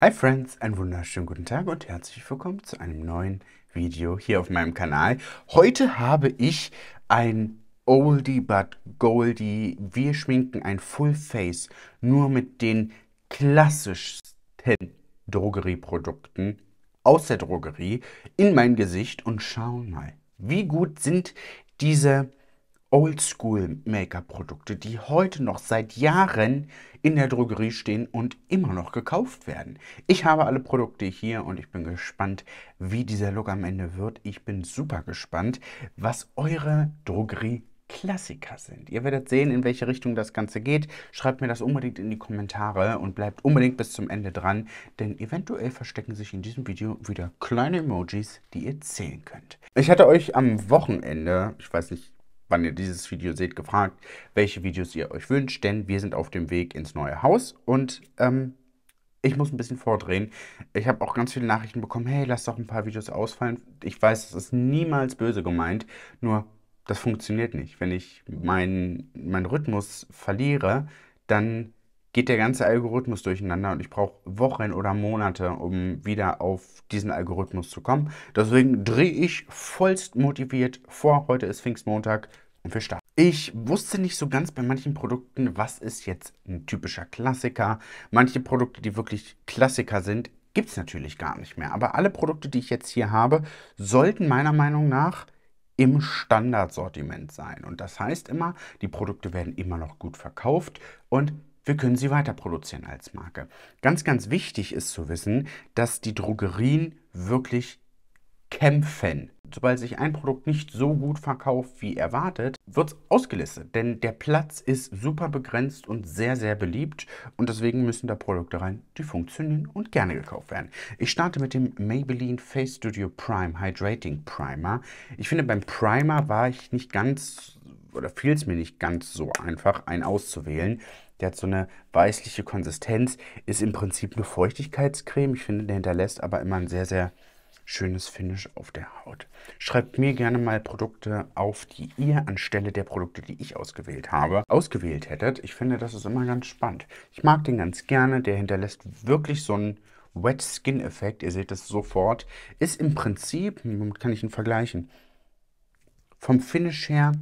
Hi Friends, einen wunderschönen guten Tag und herzlich willkommen zu einem neuen Video hier auf meinem Kanal. Heute habe ich ein Oldie but Goldie. Wir schminken ein Full Face nur mit den klassischsten Drogerieprodukten aus der Drogerie in mein Gesicht und schauen mal, wie gut sind diese Oldschool-Make-up-Produkte, die heute noch seit Jahren in der Drogerie stehen und immer noch gekauft werden. Ich habe alle Produkte hier und ich bin gespannt, wie dieser Look am Ende wird. Ich bin super gespannt, was eure Drogerie Klassiker sind. Ihr werdet sehen, in welche Richtung das Ganze geht. Schreibt mir das unbedingt in die Kommentare und bleibt unbedingt bis zum Ende dran, denn eventuell verstecken sich in diesem Video wieder kleine Emojis, die ihr zählen könnt. Ich hatte euch am Wochenende, ich weiß nicht, wann ihr dieses Video seht, gefragt, welche Videos ihr euch wünscht, denn wir sind auf dem Weg ins neue Haus und ähm, ich muss ein bisschen vordrehen. Ich habe auch ganz viele Nachrichten bekommen, hey, lass doch ein paar Videos ausfallen. Ich weiß, das ist niemals böse gemeint, nur das funktioniert nicht. Wenn ich meinen mein Rhythmus verliere, dann geht der ganze Algorithmus durcheinander und ich brauche Wochen oder Monate, um wieder auf diesen Algorithmus zu kommen. Deswegen drehe ich vollst motiviert vor. Heute ist Pfingstmontag und wir starten. Ich wusste nicht so ganz bei manchen Produkten, was ist jetzt ein typischer Klassiker. Manche Produkte, die wirklich Klassiker sind, gibt es natürlich gar nicht mehr. Aber alle Produkte, die ich jetzt hier habe, sollten meiner Meinung nach im Standardsortiment sein. Und das heißt immer, die Produkte werden immer noch gut verkauft und wir können sie weiter produzieren als Marke. Ganz, ganz wichtig ist zu wissen, dass die Drogerien wirklich kämpfen. Sobald sich ein Produkt nicht so gut verkauft wie erwartet, wird es ausgelistet, denn der Platz ist super begrenzt und sehr, sehr beliebt und deswegen müssen da Produkte rein, die funktionieren und gerne gekauft werden. Ich starte mit dem Maybelline Face Studio Prime Hydrating Primer. Ich finde, beim Primer war ich nicht ganz, oder fiel es mir nicht ganz so einfach, einen auszuwählen. Der hat so eine weißliche Konsistenz, ist im Prinzip eine Feuchtigkeitscreme. Ich finde, der hinterlässt aber immer ein sehr, sehr schönes Finish auf der Haut. Schreibt mir gerne mal Produkte auf, die ihr anstelle der Produkte, die ich ausgewählt habe, ausgewählt hättet. Ich finde, das ist immer ganz spannend. Ich mag den ganz gerne. Der hinterlässt wirklich so einen Wet Skin Effekt. Ihr seht es sofort. Ist im Prinzip, womit kann ich ihn vergleichen? Vom Finish her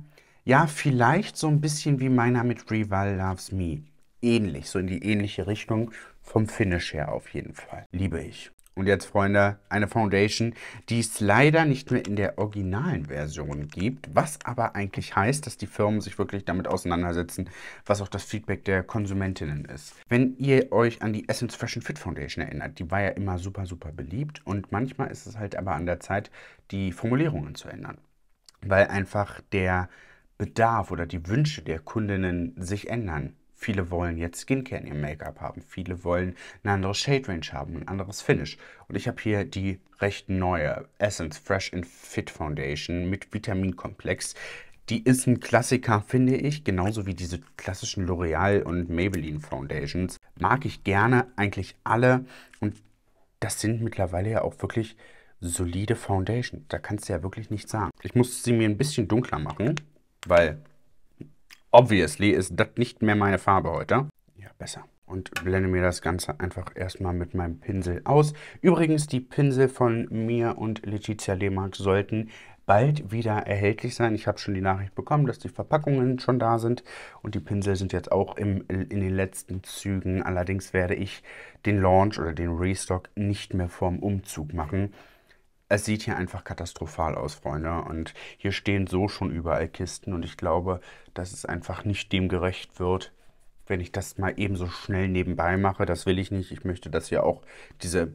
ja, vielleicht so ein bisschen wie meiner mit Rival Loves Me. Ähnlich, so in die ähnliche Richtung vom Finish her auf jeden Fall. Liebe ich. Und jetzt, Freunde, eine Foundation, die es leider nicht mehr in der originalen Version gibt, was aber eigentlich heißt, dass die Firmen sich wirklich damit auseinandersetzen, was auch das Feedback der Konsumentinnen ist. Wenn ihr euch an die Essence Fashion Fit Foundation erinnert, die war ja immer super, super beliebt und manchmal ist es halt aber an der Zeit, die Formulierungen zu ändern, weil einfach der Bedarf oder die Wünsche der Kundinnen sich ändern. Viele wollen jetzt Skincare in ihrem Make-up haben. Viele wollen eine andere Shade Range haben, ein anderes Finish. Und ich habe hier die recht neue Essence Fresh and Fit Foundation mit Vitaminkomplex. Die ist ein Klassiker, finde ich, genauso wie diese klassischen L'Oreal und Maybelline Foundations. Mag ich gerne eigentlich alle. Und das sind mittlerweile ja auch wirklich solide Foundations. Da kannst du ja wirklich nichts sagen. Ich muss sie mir ein bisschen dunkler machen. Weil obviously ist das nicht mehr meine Farbe heute. Ja, besser. Und blende mir das Ganze einfach erstmal mit meinem Pinsel aus. Übrigens, die Pinsel von mir und Letizia Lehmark sollten bald wieder erhältlich sein. Ich habe schon die Nachricht bekommen, dass die Verpackungen schon da sind und die Pinsel sind jetzt auch im, in den letzten Zügen. Allerdings werde ich den Launch oder den Restock nicht mehr vorm Umzug machen es sieht hier einfach katastrophal aus, Freunde. Und hier stehen so schon überall Kisten. Und ich glaube, dass es einfach nicht dem gerecht wird, wenn ich das mal eben so schnell nebenbei mache. Das will ich nicht. Ich möchte, dass ihr auch diese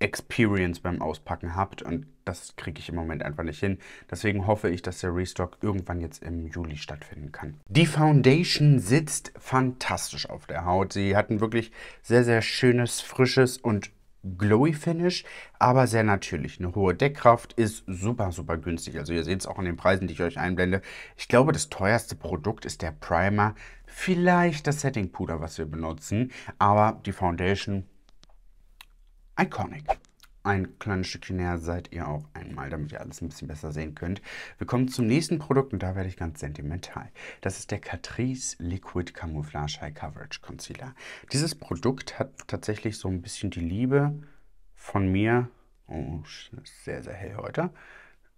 Experience beim Auspacken habt. Und das kriege ich im Moment einfach nicht hin. Deswegen hoffe ich, dass der Restock irgendwann jetzt im Juli stattfinden kann. Die Foundation sitzt fantastisch auf der Haut. Sie hat ein wirklich sehr, sehr schönes, frisches und glowy Finish, aber sehr natürlich. Eine hohe Deckkraft ist super, super günstig. Also ihr seht es auch an den Preisen, die ich euch einblende. Ich glaube, das teuerste Produkt ist der Primer. Vielleicht das Setting Puder, was wir benutzen, aber die Foundation iconic ein kleines Stückchen näher seid ihr auch einmal, damit ihr alles ein bisschen besser sehen könnt. Wir kommen zum nächsten Produkt und da werde ich ganz sentimental. Das ist der Catrice Liquid Camouflage High Coverage Concealer. Dieses Produkt hat tatsächlich so ein bisschen die Liebe von mir, oh, sehr, sehr hell heute,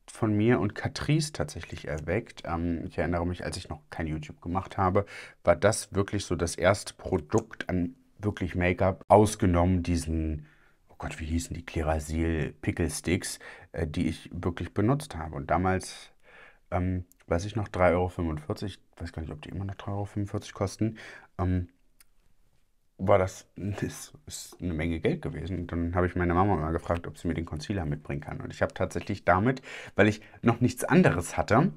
von mir und Catrice tatsächlich erweckt. Ähm, ich erinnere mich, als ich noch kein YouTube gemacht habe, war das wirklich so das erste Produkt an wirklich Make-up, ausgenommen diesen Gott, wie hießen die Clearasil Pickle Sticks, äh, die ich wirklich benutzt habe. Und damals, ähm, weiß ich noch, 3,45 Euro, weiß gar nicht, ob die immer noch 3,45 Euro kosten, ähm, war das, das ist eine Menge Geld gewesen. Und dann habe ich meine Mama mal gefragt, ob sie mir den Concealer mitbringen kann. Und ich habe tatsächlich damit, weil ich noch nichts anderes hatte,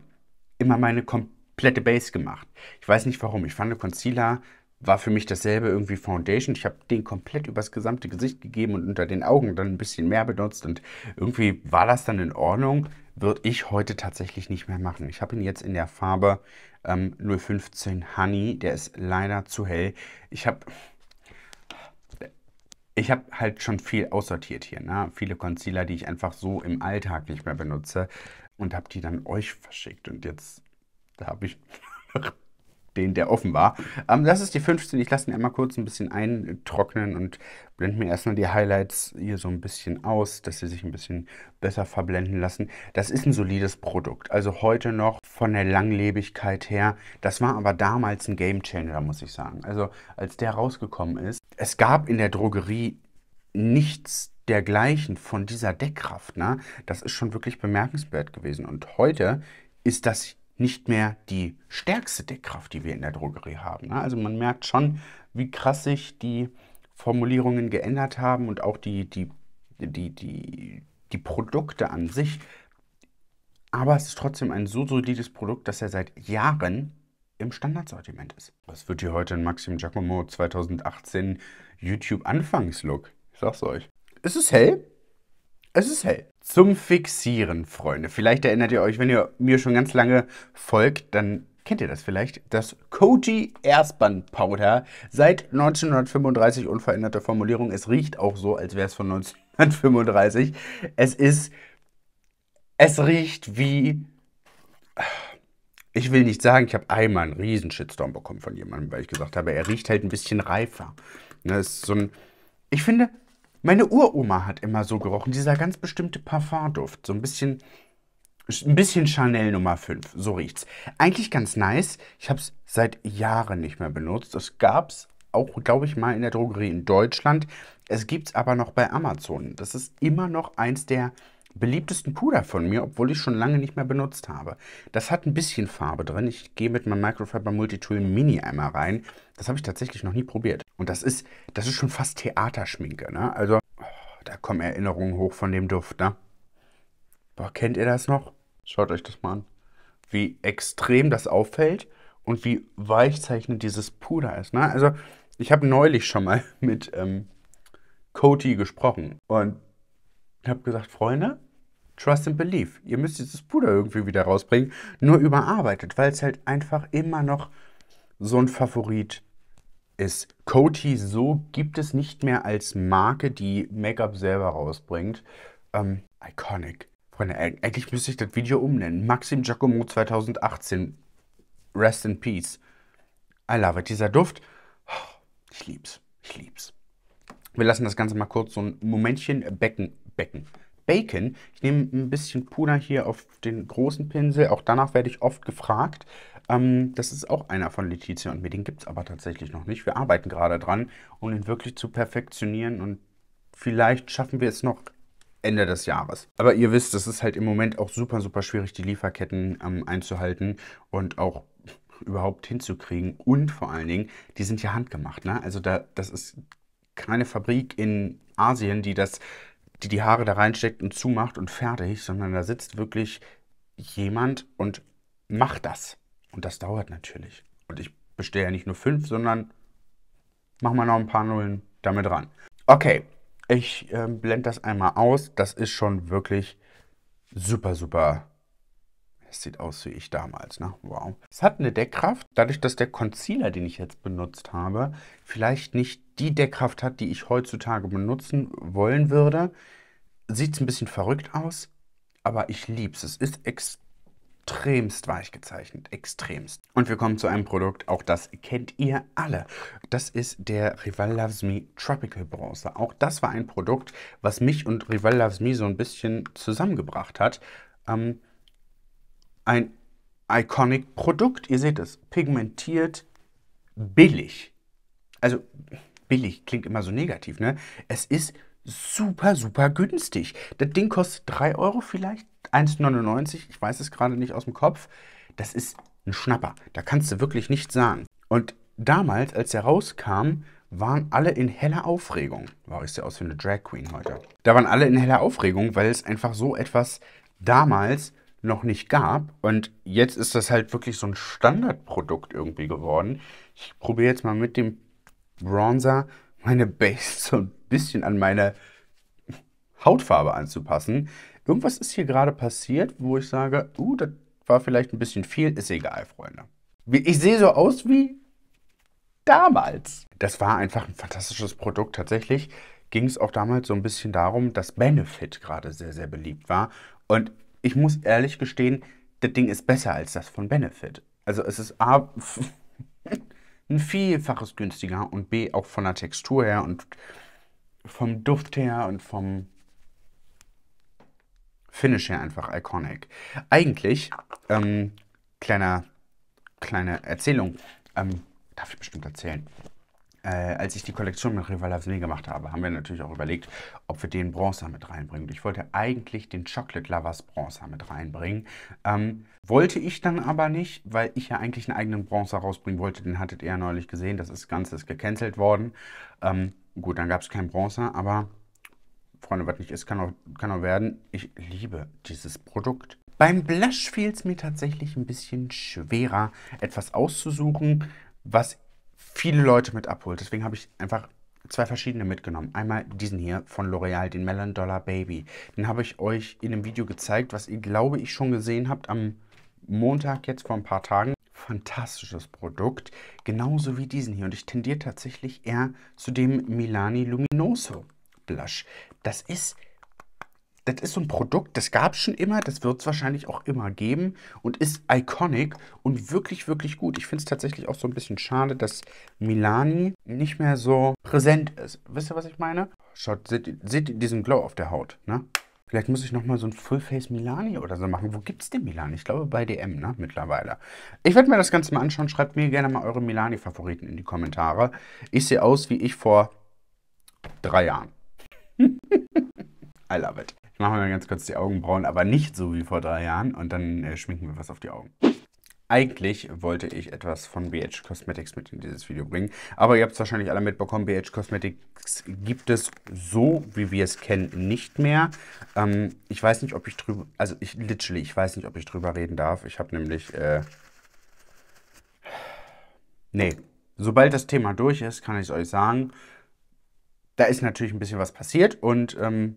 immer meine komplette Base gemacht. Ich weiß nicht warum. Ich fand Concealer war für mich dasselbe irgendwie Foundation. Ich habe den komplett übers gesamte Gesicht gegeben und unter den Augen dann ein bisschen mehr benutzt und irgendwie war das dann in Ordnung. Würde ich heute tatsächlich nicht mehr machen. Ich habe ihn jetzt in der Farbe ähm, 015 Honey. Der ist leider zu hell. Ich habe ich habe halt schon viel aussortiert hier. Ne? Viele Concealer, die ich einfach so im Alltag nicht mehr benutze und habe die dann euch verschickt. Und jetzt habe ich den, der offen war. Ähm, das ist die 15. Ich lasse ihn einmal kurz ein bisschen eintrocknen und blende mir erstmal die Highlights hier so ein bisschen aus, dass sie sich ein bisschen besser verblenden lassen. Das ist ein solides Produkt. Also heute noch von der Langlebigkeit her. Das war aber damals ein Game Changer, muss ich sagen. Also als der rausgekommen ist, es gab in der Drogerie nichts dergleichen von dieser Deckkraft. Ne? Das ist schon wirklich bemerkenswert gewesen. Und heute ist das nicht mehr die stärkste Deckkraft, die wir in der Drogerie haben. Ne? Also man merkt schon, wie krass sich die Formulierungen geändert haben und auch die, die, die, die, die Produkte an sich. Aber es ist trotzdem ein so solides Produkt, dass er seit Jahren im Standardsortiment ist. Was wird hier heute in Maxim Giacomo 2018 YouTube Anfangslook? Ich sag's euch. Es ist hell. Es ist hell zum Fixieren, Freunde. Vielleicht erinnert ihr euch, wenn ihr mir schon ganz lange folgt, dann kennt ihr das vielleicht. Das Koji Erzband Powder, seit 1935 unveränderte Formulierung. Es riecht auch so, als wäre es von 1935. Es ist, es riecht wie, ich will nicht sagen, ich habe einmal einen riesen Shitstorm bekommen von jemandem, weil ich gesagt habe, er riecht halt ein bisschen reifer. Das ne, ist so ein, ich finde, meine Uroma hat immer so gerochen, dieser ganz bestimmte Parfumduft, so ein bisschen ein bisschen Chanel Nummer 5, so riecht's. Eigentlich ganz nice. Ich habe es seit Jahren nicht mehr benutzt. Das gab's auch, glaube ich, mal in der Drogerie in Deutschland. Es gibt's aber noch bei Amazon. Das ist immer noch eins der beliebtesten Puder von mir, obwohl ich schon lange nicht mehr benutzt habe. Das hat ein bisschen Farbe drin. Ich gehe mit meinem Microfiber Multitool Mini einmal rein. Das habe ich tatsächlich noch nie probiert. Und das ist, das ist schon fast Theaterschminke, ne? Also, oh, da kommen Erinnerungen hoch von dem Duft, ne? Boah, kennt ihr das noch? Schaut euch das mal an. Wie extrem das auffällt und wie weichzeichnend dieses Puder ist, ne? Also, ich habe neulich schon mal mit ähm, Cody gesprochen und ich habe gesagt, Freunde, Trust and Belief. Ihr müsst dieses Puder irgendwie wieder rausbringen, nur überarbeitet, weil es halt einfach immer noch so ein Favorit ist. Coty so gibt es nicht mehr als Marke, die Make-up selber rausbringt. Ähm, iconic. Freunde, e-, eigentlich müsste ich das Video umnennen. Maxim Giacomo 2018. Rest in Peace. I love it. Dieser Duft. Oh, ich lieb's. Ich lieb's. Wir lassen das Ganze mal kurz so ein Momentchen becken. Becken. Bacon. Ich nehme ein bisschen Puder hier auf den großen Pinsel. Auch danach werde ich oft gefragt. Ähm, das ist auch einer von Letizia und mir. Den gibt es aber tatsächlich noch nicht. Wir arbeiten gerade dran, um ihn wirklich zu perfektionieren. Und vielleicht schaffen wir es noch Ende des Jahres. Aber ihr wisst, es ist halt im Moment auch super, super schwierig, die Lieferketten ähm, einzuhalten und auch überhaupt hinzukriegen. Und vor allen Dingen, die sind ja handgemacht. Ne? Also da, das ist keine Fabrik in Asien, die das die die Haare da reinsteckt und zumacht und fertig, sondern da sitzt wirklich jemand und macht das. Und das dauert natürlich. Und ich bestelle ja nicht nur fünf, sondern machen wir noch ein paar Nullen damit ran. Okay, ich äh, blende das einmal aus. Das ist schon wirklich super, super es sieht aus wie ich damals, ne? Wow. Es hat eine Deckkraft. Dadurch, dass der Concealer, den ich jetzt benutzt habe, vielleicht nicht die Deckkraft hat, die ich heutzutage benutzen wollen würde, sieht es ein bisschen verrückt aus, aber ich lieb's. Es ist extremst weich gezeichnet, extremst. Und wir kommen zu einem Produkt, auch das kennt ihr alle. Das ist der Rival Loves Me Tropical Bronzer. Auch das war ein Produkt, was mich und Rival Loves Me so ein bisschen zusammengebracht hat. Ähm, ein Iconic-Produkt. Ihr seht es, pigmentiert, billig. Also billig klingt immer so negativ, ne? Es ist super, super günstig. Das Ding kostet 3 Euro vielleicht, 1,99, ich weiß es gerade nicht aus dem Kopf. Das ist ein Schnapper, da kannst du wirklich nichts sagen. Und damals, als er rauskam, waren alle in heller Aufregung. Wow, ich sehe aus wie eine Drag Queen heute. Da waren alle in heller Aufregung, weil es einfach so etwas damals noch nicht gab. Und jetzt ist das halt wirklich so ein Standardprodukt irgendwie geworden. Ich probiere jetzt mal mit dem Bronzer meine Base so ein bisschen an meine Hautfarbe anzupassen. Irgendwas ist hier gerade passiert, wo ich sage, uh, das war vielleicht ein bisschen viel, ist egal, Freunde. Ich sehe so aus wie damals. Das war einfach ein fantastisches Produkt. Tatsächlich ging es auch damals so ein bisschen darum, dass Benefit gerade sehr, sehr beliebt war. Und ich muss ehrlich gestehen, das Ding ist besser als das von Benefit. Also es ist A, ein Vielfaches günstiger und B, auch von der Textur her und vom Duft her und vom Finish her einfach iconic. Eigentlich, ähm, kleiner, kleine Erzählung, ähm, darf ich bestimmt erzählen äh, als ich die Kollektion mit Rivalazzini gemacht habe, haben wir natürlich auch überlegt, ob wir den Bronzer mit reinbringen. Ich wollte eigentlich den Chocolate Lovers Bronzer mit reinbringen. Ähm, wollte ich dann aber nicht, weil ich ja eigentlich einen eigenen Bronzer rausbringen wollte. Den hattet ihr ja neulich gesehen. Das, das Ganze ist gecancelt worden. Ähm, gut, dann gab es keinen Bronzer, aber Freunde, was nicht ist, kann auch, kann auch werden. Ich liebe dieses Produkt. Beim Blush fiel es mir tatsächlich ein bisschen schwerer, etwas auszusuchen, was viele Leute mit abholt. Deswegen habe ich einfach zwei verschiedene mitgenommen. Einmal diesen hier von L'Oreal, den Melon Dollar Baby. Den habe ich euch in einem Video gezeigt, was ihr, glaube ich, schon gesehen habt am Montag, jetzt vor ein paar Tagen. Fantastisches Produkt, genauso wie diesen hier. Und ich tendiere tatsächlich eher zu dem Milani Luminoso Blush. Das ist das ist so ein Produkt, das gab es schon immer, das wird es wahrscheinlich auch immer geben und ist iconic und wirklich, wirklich gut. Ich finde es tatsächlich auch so ein bisschen schade, dass Milani nicht mehr so präsent ist. Wisst ihr, was ich meine? Schaut, seht, seht diesen Glow auf der Haut, ne? Vielleicht muss ich nochmal so ein Fullface Milani oder so machen. Wo gibt es den Milani? Ich glaube bei DM, ne? Mittlerweile. Ich werde mir das Ganze mal anschauen. Schreibt mir gerne mal eure Milani-Favoriten in die Kommentare. Ich sehe aus wie ich vor drei Jahren. I love it. Ich mache mal ganz kurz die Augenbrauen, aber nicht so wie vor drei Jahren und dann äh, schminken wir was auf die Augen. Eigentlich wollte ich etwas von BH Cosmetics mit in dieses Video bringen, aber ihr habt es wahrscheinlich alle mitbekommen, BH Cosmetics gibt es so, wie wir es kennen, nicht mehr. Ähm, ich weiß nicht, ob ich drüber, also ich literally, ich weiß nicht, ob ich drüber reden darf. Ich habe nämlich, äh, nee, sobald das Thema durch ist, kann ich es euch sagen, da ist natürlich ein bisschen was passiert und ähm,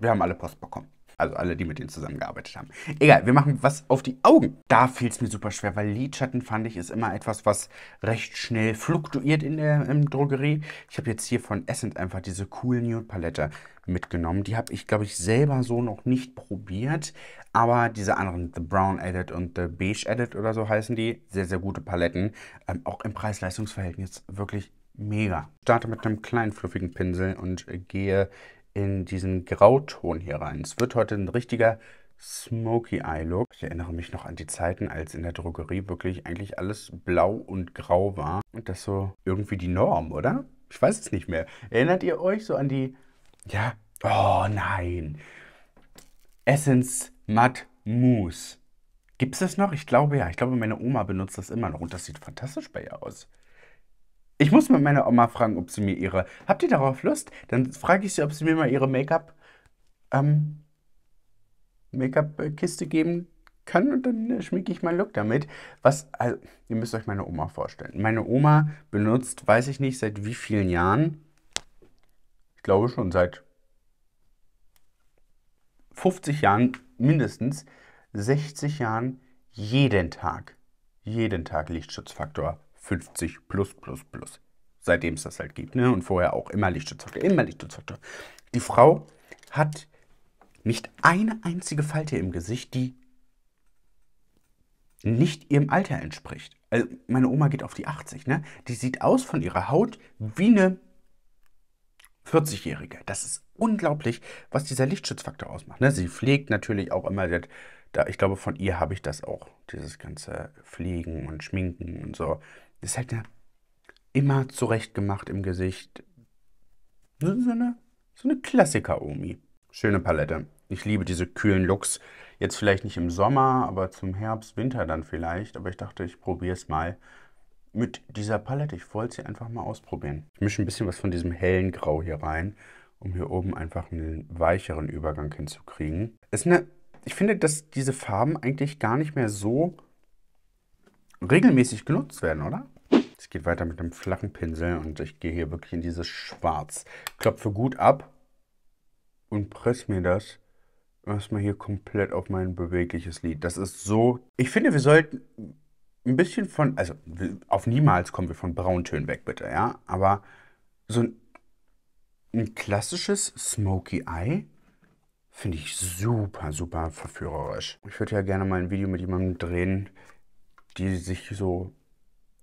wir haben alle Post bekommen. Also alle, die mit denen zusammengearbeitet haben. Egal, wir machen was auf die Augen. Da fiel es mir super schwer, weil Lidschatten fand ich ist immer etwas, was recht schnell fluktuiert in der in Drogerie. Ich habe jetzt hier von Essence einfach diese cool Nude Palette mitgenommen. Die habe ich, glaube ich, selber so noch nicht probiert. Aber diese anderen, The Brown Edit und The Beige Edit oder so heißen die, sehr, sehr gute Paletten. Ähm, auch im Preis-Leistungs-Verhältnis wirklich mega. Ich starte mit einem kleinen fluffigen Pinsel und gehe in diesen Grauton hier rein. Es wird heute ein richtiger Smoky Eye Look. Ich erinnere mich noch an die Zeiten, als in der Drogerie wirklich eigentlich alles blau und grau war. Und das so irgendwie die Norm, oder? Ich weiß es nicht mehr. Erinnert ihr euch so an die... Ja, oh nein. Essence Matt Mousse. Gibt es das noch? Ich glaube ja. Ich glaube, meine Oma benutzt das immer noch. Und das sieht fantastisch bei ihr aus. Ich muss mal meine Oma fragen, ob sie mir ihre. Habt ihr darauf Lust? Dann frage ich sie, ob sie mir mal ihre Make-up. Ähm, Make-up-Kiste geben kann und dann äh, schminke ich meinen Look damit. Was, also, ihr müsst euch meine Oma vorstellen. Meine Oma benutzt, weiß ich nicht, seit wie vielen Jahren. Ich glaube schon seit 50 Jahren mindestens, 60 Jahren jeden Tag, jeden Tag Lichtschutzfaktor 50 plus plus plus. Seitdem es das halt gibt. Ne? Und vorher auch immer Lichtschutzfaktor, immer Lichtschutzfaktor. Die Frau hat nicht eine einzige Falte im Gesicht, die nicht ihrem Alter entspricht. Also meine Oma geht auf die 80, ne? Die sieht aus von ihrer Haut wie eine 40-Jährige. Das ist unglaublich, was dieser Lichtschutzfaktor ausmacht. Ne? Sie pflegt natürlich auch immer, das, da, ich glaube, von ihr habe ich das auch, dieses ganze Pflegen und Schminken und so. Das hat er immer gemacht im Gesicht. So eine, so eine Klassiker-Omi. Schöne Palette. Ich liebe diese kühlen Looks. Jetzt vielleicht nicht im Sommer, aber zum Herbst, Winter dann vielleicht. Aber ich dachte, ich probiere es mal mit dieser Palette. Ich wollte sie einfach mal ausprobieren. Ich mische ein bisschen was von diesem hellen Grau hier rein, um hier oben einfach einen weicheren Übergang hinzukriegen. ist eine, ich finde, dass diese Farben eigentlich gar nicht mehr so regelmäßig genutzt werden, oder? Es geht weiter mit einem flachen Pinsel und ich gehe hier wirklich in dieses Schwarz. Klopfe gut ab und presse mir das erstmal hier komplett auf mein bewegliches Lied. Das ist so... Ich finde, wir sollten ein bisschen von... Also, auf niemals kommen wir von Brauntönen weg, bitte, ja? Aber so ein, ein klassisches Smoky Eye finde ich super, super verführerisch. Ich würde ja gerne mal ein Video mit jemandem drehen, die sich so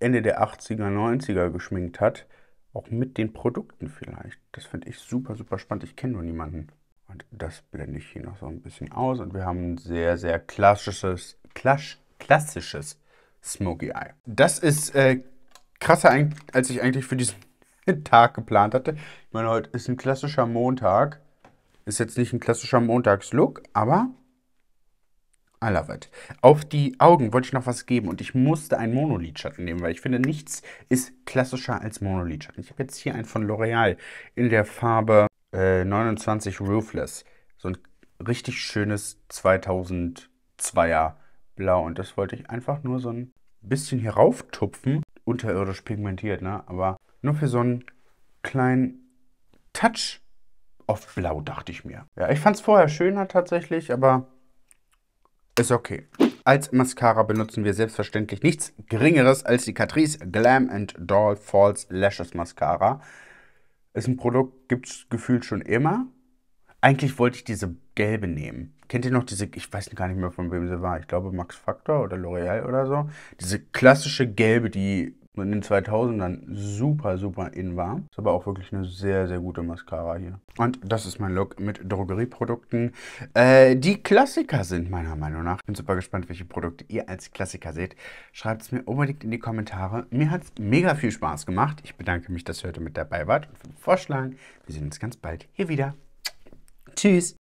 Ende der 80er, 90er geschminkt hat. Auch mit den Produkten vielleicht. Das finde ich super, super spannend. Ich kenne nur niemanden. Und das blende ich hier noch so ein bisschen aus. Und wir haben ein sehr, sehr klassisches, klass, klassisches Smoky Eye. Das ist äh, krasser, als ich eigentlich für diesen Tag geplant hatte. Ich meine, heute ist ein klassischer Montag. Ist jetzt nicht ein klassischer Montagslook, aber I love it. Auf die Augen wollte ich noch was geben und ich musste einen Monolidschatten nehmen, weil ich finde, nichts ist klassischer als Monolidschatten. Ich habe jetzt hier einen von L'Oreal in der Farbe äh, 29 Roofless. So ein richtig schönes 2002er Blau und das wollte ich einfach nur so ein bisschen hier rauftupfen. Unterirdisch pigmentiert, ne? Aber nur für so einen kleinen Touch auf Blau, dachte ich mir. Ja, ich fand es vorher schöner tatsächlich, aber ist okay. Als Mascara benutzen wir selbstverständlich nichts Geringeres als die Catrice Glam and Doll False Lashes Mascara. Ist ein Produkt, gibt es gefühlt schon immer. Eigentlich wollte ich diese gelbe nehmen. Kennt ihr noch diese, ich weiß gar nicht mehr, von wem sie war. Ich glaube Max Factor oder L'Oreal oder so. Diese klassische gelbe, die und in den 2000ern super, super in war. Ist aber auch wirklich eine sehr, sehr gute Mascara hier. Und das ist mein Look mit Drogerieprodukten. Äh, die Klassiker sind meiner Meinung nach. Bin super gespannt, welche Produkte ihr als Klassiker seht. Schreibt es mir unbedingt in die Kommentare. Mir hat es mega viel Spaß gemacht. Ich bedanke mich, dass ihr heute mit dabei wart und für den Vorschlag. Wir sehen uns ganz bald hier wieder. Tschüss.